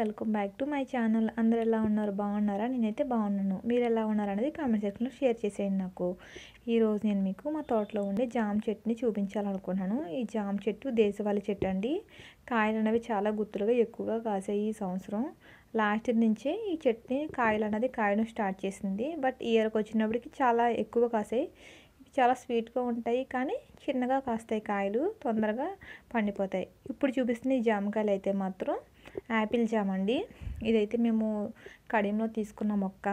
welcome back to my channel అందరు ఎలా ఉన్నారు బాగున్నారా నేనైతే బాగున్నాను మీరు ఎలా ఉన్నారనేది కామెంట్ సెక్షన్లో షేర్ చేసేయండి నాకు ఈరోజు నేను మీకు మా తోటలో ఉండే జామ చెట్టుని చూపించాలనుకున్నాను ఈ జామ చెట్టు దేశవాళి చెట్టు అండి కాయలు అనేవి చాలా గుత్తులుగా ఎక్కువగా కాసాయి ఈ సంవత్సరం లాస్ట్ ఇయర్ నుంచే ఈ చెట్టుని కాయలు అనేది కాయను స్టార్ట్ చేసింది బట్ ఇయర్కి వచ్చినప్పటికీ చాలా ఎక్కువ కాసాయి చాలా స్వీట్గా ఉంటాయి కానీ చిన్నగా కాస్తాయి కాయలు తొందరగా పండిపోతాయి ఇప్పుడు చూపిస్తున్న ఈ జామకాయలు అయితే మాత్రం యాపిల్ జామ్ అండి ఇదైతే మేము కడియంలో తీసుకున్న మొక్క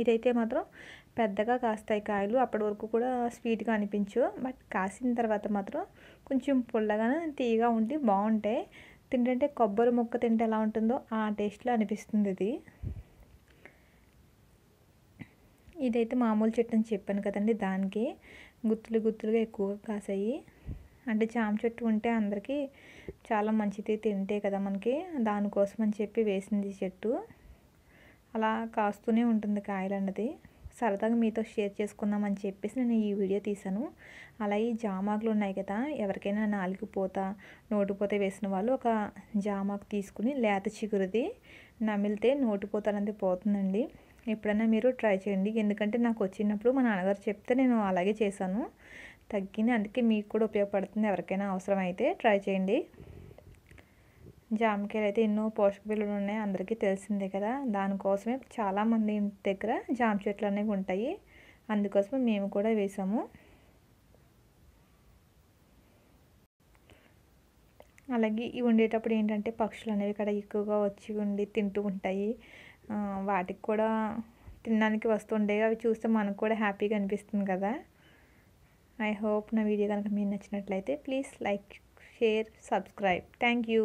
ఇదైతే మాత్రం పెద్దగా కాస్తాయి కాయలు అప్పటి వరకు కూడా స్వీట్గా అనిపించు బట్ కాసిన తర్వాత మాత్రం కొంచెం పుల్లగా తీయగా ఉండి బాగుంటాయి తింటే కొబ్బరి ముక్క తింటే ఎలా ఉంటుందో ఆ టేస్ట్లో అనిపిస్తుంది ఇది ఇదైతే మామూలు చెట్టు అని చెప్పాను కదండి దానికి గుత్తులు గుత్తులుగా ఎక్కువగా కాసాయి అంటే జామ చెట్టు ఉంటే అందరికీ చాలా మంచిది తింటే కదా మనకి దానికోసం అని చెప్పి వేసింది చెట్టు అలా కాస్తూనే ఉంటుంది కాయలు అన్నది సరదాగా మీతో షేర్ చేసుకుందామని చెప్పేసి నేను ఈ వీడియో తీశాను అలా ఈ జామాకులు ఉన్నాయి కదా ఎవరికైనా నాలుగు పోత వేసిన వాళ్ళు ఒక జామాకు తీసుకుని లేత చిగురుది నమిలితే నోటిపోత అనేది పోతుందండి ఎప్పుడైనా మీరు ట్రై చేయండి ఎందుకంటే నాకు వచ్చినప్పుడు మా నాన్నగారు చెప్తే నేను అలాగే చేశాను తగ్గింది అందుకే మీకు కూడా ఉపయోగపడుతుంది ఎవరికైనా అవసరం అయితే ట్రై చేయండి జామకాయలు అయితే ఎన్నో పోషక విలువలు ఉన్నాయి అందరికీ తెలిసిందే కదా దానికోసమే చాలామంది ఇంటి దగ్గర జామ చెట్లు అనేవి ఉంటాయి అందుకోసమే మేము కూడా వేసాము అలాగే ఇవి ఉండేటప్పుడు ఏంటంటే పక్షులు అనేవి ఇక్కడ ఎక్కువగా వచ్చి ఉండి తింటూ ఉంటాయి వాటికి కూడా తినడానికి వస్తుండేవి అవి చూస్తే మనకు కూడా హ్యాపీగా అనిపిస్తుంది కదా ఐ హోప్ నా వీడియో కనుక మీరు నచ్చినట్లయితే please like share subscribe thank you